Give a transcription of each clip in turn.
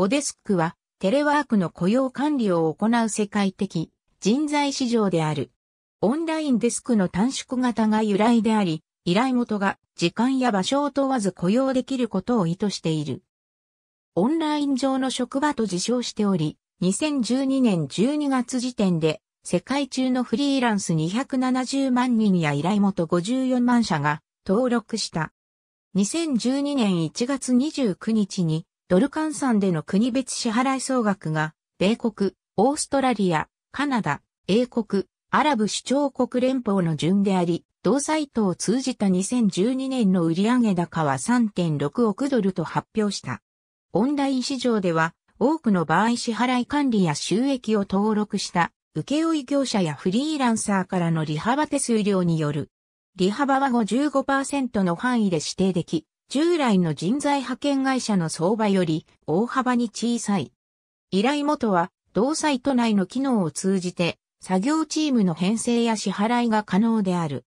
オデスクはテレワークの雇用管理を行う世界的人材市場である。オンラインデスクの短縮型が由来であり、依頼元が時間や場所を問わず雇用できることを意図している。オンライン上の職場と自称しており、2012年12月時点で世界中のフリーランス270万人や依頼元54万社が登録した。2012年1月29日にドル換算での国別支払い総額が、米国、オーストラリア、カナダ、英国、アラブ首長国連邦の順であり、同サイトを通じた2012年の売上高は3.6億ドルと発表した。オンライン市場では、多くの場合支払い管理や収益を登録した請負業者やフリーランサーからの利幅手数料による利幅は55%の範囲で指定でき、従来の人材派遣会社の相場より大幅に小さい。依頼元は同サイト内の機能を通じて作業チームの編成や支払いが可能である。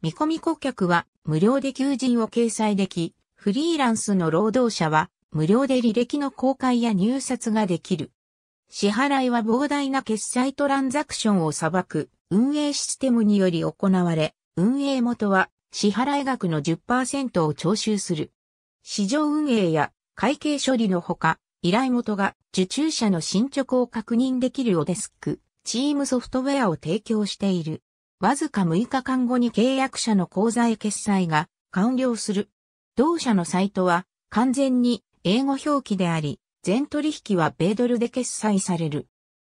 見込み顧客は無料で求人を掲載でき、フリーランスの労働者は無料で履歴の公開や入札ができる。支払いは膨大な決済トランザクションを裁く運営システムにより行われ、運営元は支払額の10%を徴収する。市場運営や会計処理のほか、依頼元が受注者の進捗を確認できるオデスク、チームソフトウェアを提供している。わずか6日間後に契約者の口座へ決済が完了する。同社のサイトは完全に英語表記であり、全取引は米ドルで決済される。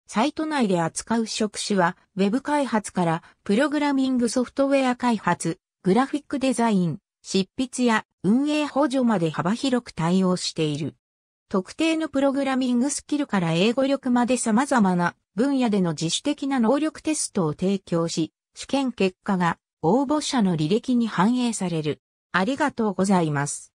サイト内で扱う職種は、ウェブ開発からプログラミングソフトウェア開発、グラフィックデザイン、執筆や運営補助まで幅広く対応している。特定のプログラミングスキルから英語力まで様々な分野での自主的な能力テストを提供し、試験結果が応募者の履歴に反映される。ありがとうございます。